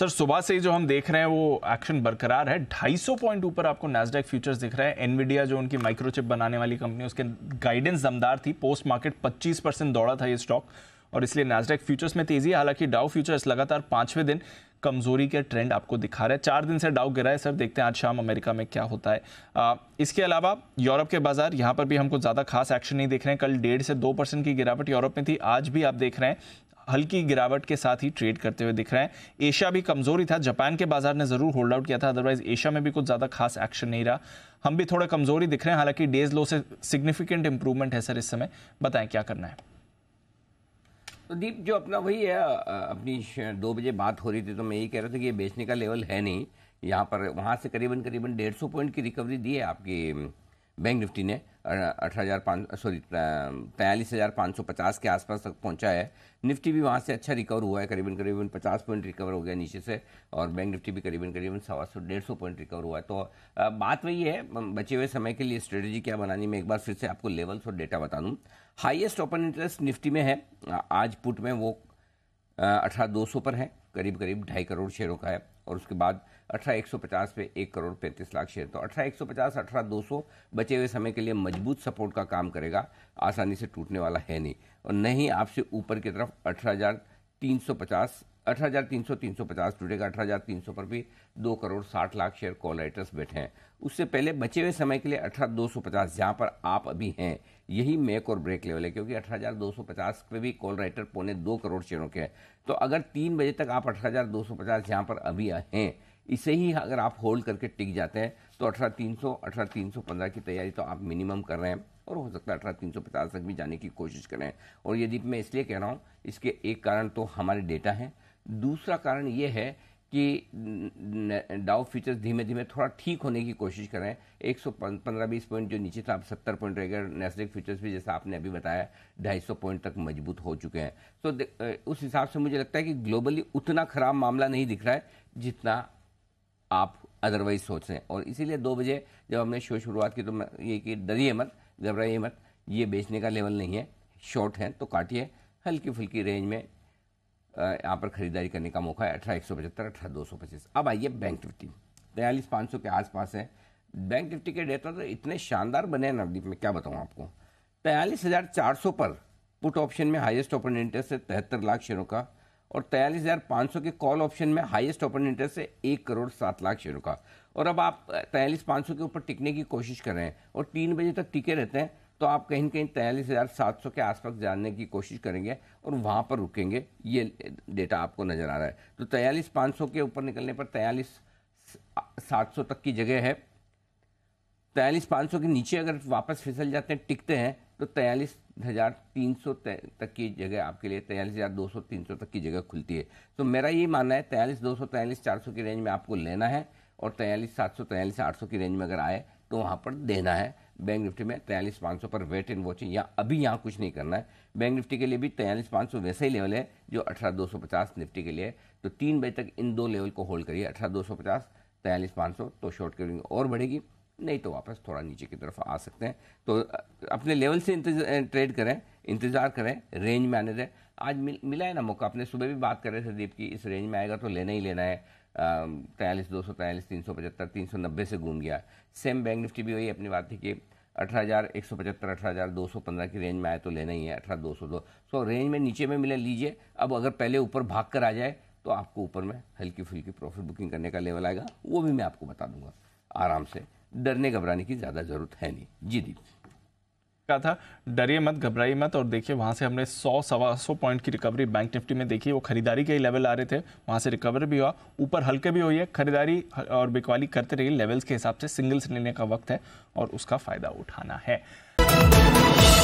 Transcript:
sir सुबह से ही जो हम देख रहे हैं वो एक्शन बरकरार है 250 पॉइंट ऊपर आपको नेस्डेक फ्यूचर्स दिख रहे हैं एनविडिया जो उनकी माइक्रोचिप बनाने वाली कंपनी उसके गाइडेंस दमदार थी पोस्ट मार्केट 25 परसेंट दौड़ा था ये स्टॉक और इसलिए नेस्डेक फ्यूचर्स में तेजी हालांकि डाउ फ्यूचर्स लगातार पांचवें दिन कमजोरी के ट्रेंड आपको दिखा रहे हैं चार दिन से डाउ गिरा है सर देखते हैं आज शाम अमेरिका में क्या होता है आ, इसके अलावा यूरोप के बाजार यहां पर भी हमको ज़्यादा खास एक्शन नहीं देख रहे हैं कल डेढ़ से दो परसेंट की गिरावट यूरोप में थी आज भी आप देख रहे हैं हल्की गिरावट के साथ ही ट्रेड करते हुए दिख रहे हैं एशिया भी कमजोर ही था जापान के बाजार ने जरूर होल्ड आउट किया था अदरवाइज एशिया में भी कुछ ज्यादा खास एक्शन नहीं रहा हम भी थोड़ा ही दिख रहे हैं हालांकि डेज लो से सिग्निफिकेंट इंप्रूवमेंट है सर इस समय बताएं क्या करना है तो दीप जो अपना वही है अपनी दो बजे बात हो रही थी तो मैं यही कह रहा था कि ये बेचने का लेवल है नहीं यहाँ पर वहाँ से करीबन करीबन डेढ़ सौ पॉइंट की रिकवरी दी है आपकी बैंक निफ्टी ने अठारह सॉरी तैयलीस हज़ार पाँच सौ पचास के आसपास तक पहुंचा है निफ्टी भी वहाँ से अच्छा रिकवर हुआ है करीबन करीबन पचास पॉइंट रिकवर हो गया नीचे से और बैंक निफ्टी भी करीबन करीबन सवा सौ डेढ़ सौ पॉइंट रिकवर हुआ है तो बात वही है बचे हुए समय के लिए स्ट्रेटेजी क्या बनानी मैं एक बार फिर से आपको लेवल्स और डेटा बता दूँ हाइएस्ट ओपन इंटरेस्ट निफ्टी में है आज पुट में वो अठारह दो सौ पर है करीब करीब ढाई करोड़ शेयरों का है और उसके बाद अठारह एक सौ पचास पे एक करोड़ पैंतीस लाख शेयर तो अठारह एक सौ पचास अठारह दो सौ बचे हुए समय के लिए मजबूत सपोर्ट का काम करेगा आसानी से टूटने वाला है नहीं और न ही आपसे ऊपर की तरफ अठारह हज़ार तीन सौ पचास अठारह 350 टुडे का 18,300 पर भी दो करोड़ साठ लाख शेयर कॉल राइटर्स बैठे हैं उससे पहले बचे हुए समय के लिए अठारह पचास जहां पर आप अभी हैं यही मेक और ब्रेक लेवल है क्योंकि 18,250 पे भी कॉल राइटर पौने दो करोड़ शेयरों के हैं तो अगर तीन बजे तक आप 18,250 जहां पर अभी हैं इसे ही अगर आप होल्ड करके टिक जाते हैं तो अठारह तीन सौ अठारह तीन सौ पंद्रह की तैयारी तो आप मिनिमम कर रहे हैं और हो सकता है अठारह तीन सौ पचास तक भी जाने की कोशिश करें और ये दीप मैं इसलिए कह रहा हूँ इसके एक कारण तो हमारे डेटा हैं दूसरा कारण ये है कि डाउ फीचर्स धीमे धीमे थोड़ा ठीक होने की कोशिश कर रहे हैं एक सौ पंद्रह बीस पॉइंट जो नीचे था सत्तर पॉइंट रह गया नेस्डेक फीचर्स भी जैसा आपने अभी बताया ढाई सौ पॉइंट तक मजबूत हो चुके हैं तो उस हिसाब से मुझे लगता है कि ग्लोबली उतना खराब मामला नहीं दिख रहा है जितना आप अदरवाइज सोच रहे हैं और इसीलिए दो बजे जब हमने शो शुरुआत की तो ये कि डरिए मत घबराइए मत ये बेचने का लेवल नहीं है शॉर्ट है तो काटिए हल्की फुल्की रेंज में यहाँ पर खरीदारी करने का मौका है अठारह एक सौ पचहत्तर अठारह दो सौ पच्चीस अब आइए बैंक निफ्टी बयालीस पाँच सौ के आसपास है बैंक निफ्टी के डेटा तो इतने शानदार बने हैं नवदीप में क्या बताऊँ आपको तैयलीस हज़ार चार सौ पर पुट ऑप्शन में हाइस्ट ओपन इंटरेस्ट है तिहत्तर लाख शेयरों का और तैयलीस हज़ार पाँच सौ के कॉल ऑप्शन में हाइस्ट ओपन इंटरेस्ट है एक करोड़ सात लाख शेयरों का और अब आप तैयलीस पाँच सौ के ऊपर टिकने की कोशिश कर रहे हैं और तीन बजे तक टिके रहते हैं तो आप कहीं कहीं तैंतालीस हज़ार सात सौ के आसपास जानने की कोशिश करेंगे और वहाँ पर रुकेंगे ये डेटा आपको नज़र आ रहा है तो तैंतालीस पाँच सौ के ऊपर निकलने पर तैंतालीस सात सौ तक की जगह है तैयलीस पाँच सौ के नीचे अगर वापस फिसल जाते हैं टिकते हैं तो तैंतालीस हज़ार तीन सौ तक की जगह आपके लिए तैंतालीस हज़ार दो सौ तीन सौ तक की जगह खुलती है तो मेरा ये मानना है तैंतालीस दो सौ तैयलीस चार सौ की रेंज में आपको लेना है और तैयलीस सात सौ तैंतालीस आठ सौ की रेंज में अगर आए तो वहाँ पर देना है बैंक निफ्टी में तैयलीस पाँच सौ पर वेट एंड वॉचिंग या अभी यहाँ कुछ नहीं करना है बैंक निफ्टी के लिए भी तैयलीस पाँच सौ वैसे ही लेवल है जो अठारह दो सौ पचास निफ्टी के लिए तो तीन बजे तक इन दो लेवल को होल्ड करिए अठारह दो सौ पचास तैयलीस पाँच सौ तो शॉर्ट कवरिंग और बढ़ेगी नहीं तो वापस थोड़ा नीचे की तरफ आ सकते हैं तो अपने लेवल से ट्रेड करें इंतज़ार करें रेंज में आने दें आज मिल, मिला है ना मौका अपने सुबह भी बात कर रहे थे दीप की इस रेंज में आएगा तो लेना ही लेना है तैंतालीस दो सौ तैयलीस तीन सौ पचहत्तर तीन सौ नब्बे से घूम गया सेम बैंक निफ्टी भी वही अपनी बात थी कि अठारह हज़ार एक सौ पचहत्तर अठारह हज़ार दो सौ पंद्रह की रेंज में आए तो लेना ही है अठारह दो सौ दो सो रेंज में नीचे में मिले लीजिए अब अगर पहले ऊपर भाग कर आ जाए तो आपको ऊपर में हल्की फुल्की प्रॉफिट बुकिंग करने का लेवल आएगा वो भी मैं आपको बता दूंगा आराम से डरने घबराने की ज़्यादा ज़रूरत है नहीं जी दीदी का था डरिए मत घबराइए मत और देखिए वहाँ से हमने सौ सवा सौ पॉइंट की रिकवरी बैंक निफ्टी में देखी वो खरीदारी के ही लेवल आ रहे थे वहाँ से रिकवर भी हुआ ऊपर हल्के भी हुई है खरीदारी और बिकवाली करते रहिए लेवल्स के हिसाब से सिंगल्स लेने का वक्त है और उसका फ़ायदा उठाना है